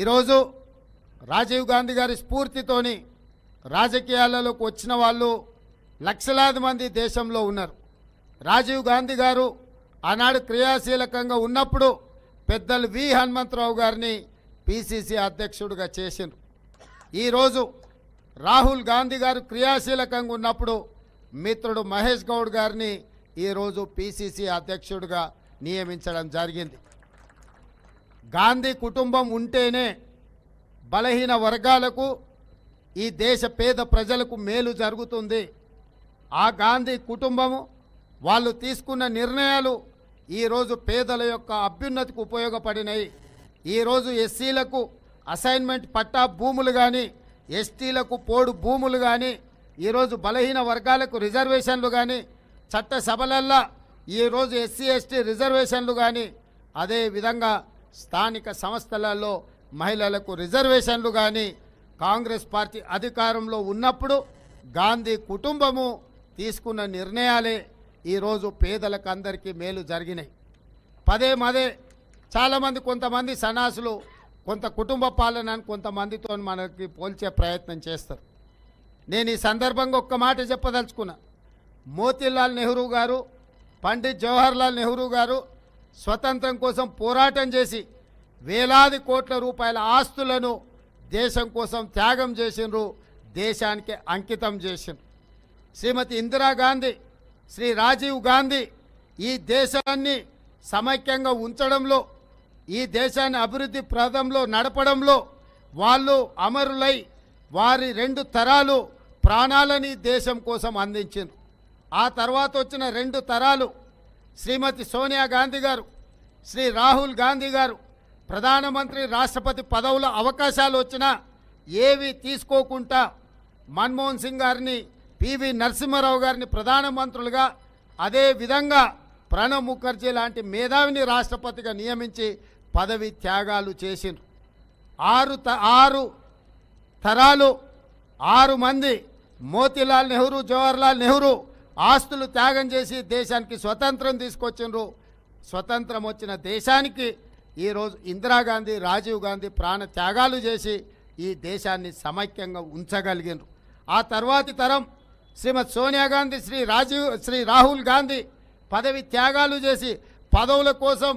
ఈరోజు రాజీవ్ గాంధీ గారి స్ఫూర్తితోని రాజకీయాలలోకి వచ్చిన వాళ్ళు లక్షలాది మంది దేశంలో ఉన్నారు రాజీవ్ గాంధీ గారు ఆనాడు క్రియాశీలకంగా ఉన్నప్పుడు పెద్దలు వి హనుమంతరావు గారిని పిసిసి అధ్యక్షుడిగా చేసిండ్రు ఈరోజు రాహుల్ గాంధీ గారు క్రియాశీలకంగా ఉన్నప్పుడు మిత్రుడు మహేష్ గౌడ్ గారిని ఈరోజు పిసిసి అధ్యక్షుడిగా నియమించడం జరిగింది గాంధీ కుటుంబం ఉంటేనే బలహీన వర్గాలకు ఈ దేశ పేద ప్రజలకు మేలు జరుగుతుంది ఆ గాంధీ కుటుంబము వాళ్ళు తీసుకున్న నిర్ణయాలు ఈరోజు పేదల యొక్క అభ్యున్నతికి ఉపయోగపడినాయి ఈరోజు ఎస్సీలకు అసైన్మెంట్ పట్టా భూములు కానీ ఎస్టీలకు పోడు భూములు కానీ ఈరోజు బలహీన వర్గాలకు రిజర్వేషన్లు కానీ చట్టసభలల్లా ఈరోజు ఎస్సీ ఎస్టీ రిజర్వేషన్లు కానీ అదేవిధంగా స్థానిక సంస్థలలో మహిళలకు రిజర్వేషన్లు కానీ కాంగ్రెస్ పార్టీ అధికారంలో ఉన్నప్పుడు గాంధీ కుటుంబము తీసుకున్న నిర్ణయాలే ఈరోజు పేదలకు అందరికీ మేలు జరిగినాయి పదే మదే చాలామంది కొంతమంది సన్నాసులు కొంత కుటుంబ పాలన కొంతమందితో మనకి పోల్చే ప్రయత్నం చేస్తారు నేను ఈ సందర్భంగా ఒక్క మాట చెప్పదలుచుకున్నా మోతీలాల్ నెహ్రూ గారు పండిత్ జవహర్లాల్ నెహ్రూ గారు స్వతంత్రం కోసం పోరాటం చేసి వేలాది కోట్ల రూపాయల ఆస్తులను దేశం కోసం త్యాగం చేసినరు దేశానికి అంకితం చేసిండ్రు శ్రీమతి ఇందిరాగాంధీ శ్రీ రాజీవ్ గాంధీ ఈ దేశాన్ని సమైక్యంగా ఉంచడంలో ఈ దేశాన్ని అభివృద్ధి ప్రదంలో నడపడంలో వాళ్ళు అమరులై వారి రెండు తరాలు ప్రాణాలని దేశం కోసం అందించారు ఆ తర్వాత వచ్చిన రెండు తరాలు శ్రీమతి సోనియా గాంధీ గారు శ్రీ రాహుల్ గాంధీ గారు ప్రధానమంత్రి రాష్ట్రపతి పదవుల అవకాశాలు వచ్చినా ఏవి తీసుకోకుండా మన్మోహన్ సింగ్ గారిని పివి నరసింహారావు గారిని ప్రధానమంత్రులుగా అదే విధంగా ప్రణబ్ ముఖర్జీ లాంటి మేధావిని రాష్ట్రపతిగా నియమించి పదవి త్యాగాలు చేసిండ్రు ఆరు త ఆరు తరాలు ఆరు మంది మోతీలాల్ నెహ్రూ జవహర్లాల్ నెహ్రూ ఆస్తులు త్యాగం చేసి దేశానికి స్వతంత్రం తీసుకొచ్చిండ్రు స్వతంత్రం వచ్చిన దేశానికి ఈరోజు ఇందిరాగాంధీ రాజీవ్ గాంధీ ప్రాణ త్యాగాలు చేసి ఈ దేశాన్ని సమైక్యంగా ఉంచగలిగినరు ఆ తర్వాతి తరం శ్రీమతి సోనియా గాంధీ శ్రీ రాజీవ్ శ్రీ రాహుల్ గాంధీ పదవి త్యాగాలు చేసి పదవుల కోసం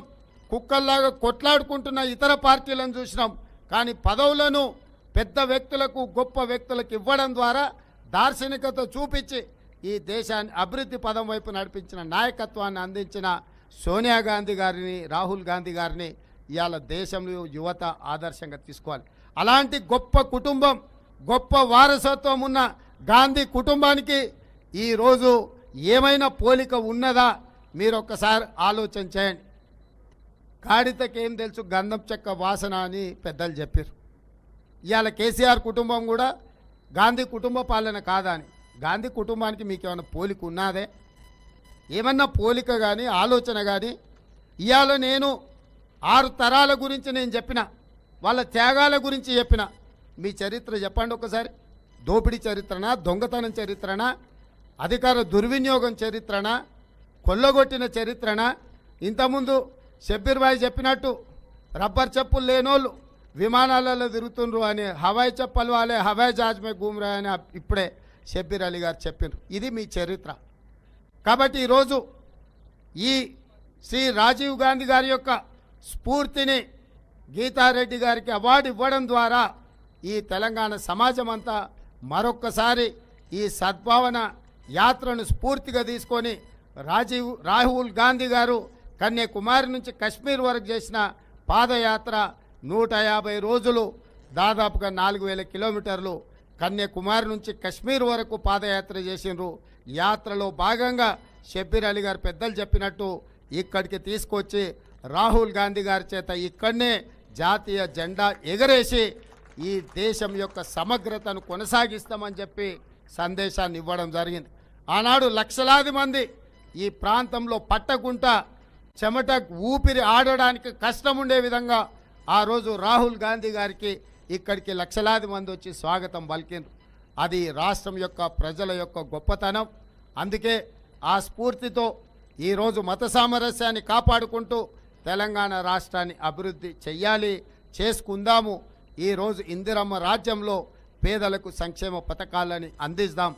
కుక్కల్లాగా కొట్లాడుకుంటున్న ఇతర పార్టీలను చూసినాం కానీ పదవులను పెద్ద వ్యక్తులకు గొప్ప వ్యక్తులకు ఇవ్వడం ద్వారా దార్శనికత చూపించి ఈ దేశాన్ని అభివృద్ధి పదం వైపు నడిపించిన నాయకత్వాన్ని అందించిన సోనియా గాంధీ గారిని రాహుల్ గాంధీ గారిని ఇవాళ దేశంలో యువత ఆదర్శంగా తీసుకోవాలి అలాంటి గొప్ప కుటుంబం గొప్ప వారసత్వం ఉన్న గాంధీ కుటుంబానికి ఈరోజు ఏమైనా పోలిక ఉన్నదా మీరు ఒక్కసారి ఆలోచన చేయండి కాడితకేం తెలుసు గంధం చెక్క వాసన అని పెద్దలు చెప్పారు ఇవాళ కేసీఆర్ కుటుంబం కూడా గాంధీ కుటుంబ పాలన కాదని గాంధీ కుటుంబానికి మీకు ఏమైనా పోలిక ఉన్నదే ఏమన్నా పోలిక కానీ ఆలోచన కానీ ఇవాళ నేను ఆరు తరాల గురించి నేను చెప్పిన వాళ్ళ త్యాగాల గురించి చెప్పిన మీ చరిత్ర చెప్పండి ఒకసారి దోపిడీ చరిత్రనా దొంగతనం చరిత్రనా అధికార దుర్వినియోగం చరిత్రనా కొల్లగొట్టిన చరిత్రనా ఇంతకుముందు షబ్బీర్ భాయ్ చెప్పినట్టు రబ్బర్ చెప్పులు లేనోళ్ళు విమానాలలో తిరుగుతుండ్రు అని హవాయి చెప్పలు వాళ్ళే హవాయి జాజ్ మే గుమ్రా అని ఇప్పుడే షబ్బీర్ అలీ గారు చెప్పారు ఇది మీ చరిత్ర కాబట్టి ఈరోజు ఈ శ్రీ రాజీవ్ గాంధీ గారి యొక్క స్ఫూర్తిని గీతారెడ్డి గారికి అవార్డు ఇవ్వడం ద్వారా ఈ తెలంగాణ సమాజం అంతా మరొక్కసారి ఈ సద్భావన యాత్రను స్ఫూర్తిగా తీసుకొని రాజీవ్ రాహుల్ గాంధీ గారు కన్యాకుమారి నుంచి కశ్మీర్ వరకు చేసిన పాదయాత్ర నూట యాభై రోజులు దాదాపుగా నాలుగు వేల కిలోమీటర్లు కన్యాకుమారి నుంచి కశ్మీర్ వరకు పాదయాత్ర చేసిండ్రు యాత్రలో భాగంగా షబ్బీర్ అలీ గారు పెద్దలు చెప్పినట్టు ఇక్కడికి తీసుకొచ్చి రాహుల్ గాంధీ గారి చేత ఇక్కడనే జాతీయ జెండా ఎగరేసి ఈ దేశం యొక్క సమగ్రతను కొనసాగిస్తామని చెప్పి సందేశాన్ని ఇవ్వడం జరిగింది ఆనాడు లక్షలాది మంది ఈ ప్రాంతంలో పట్టకుంట చెమట ఊపిరి ఆడడానికి కష్టం ఉండే విధంగా ఆ రోజు రాహుల్ గాంధీ గారికి ఇక్కడికి లక్షలాది మంది వచ్చి స్వాగతం పలికిండ్రు అది రాష్ట్రం యొక్క ప్రజల యొక్క గొప్పతనం అందుకే ఆ స్ఫూర్తితో ఈరోజు మత సామరస్యాన్ని కాపాడుకుంటూ తెలంగాణ రాష్ట్రాన్ని అభివృద్ధి చెయ్యాలి చేసుకుందాము ఈరోజు ఇందిరమ్మ రాజ్యంలో పేదలకు సంక్షేమ పథకాలని అందిస్తాం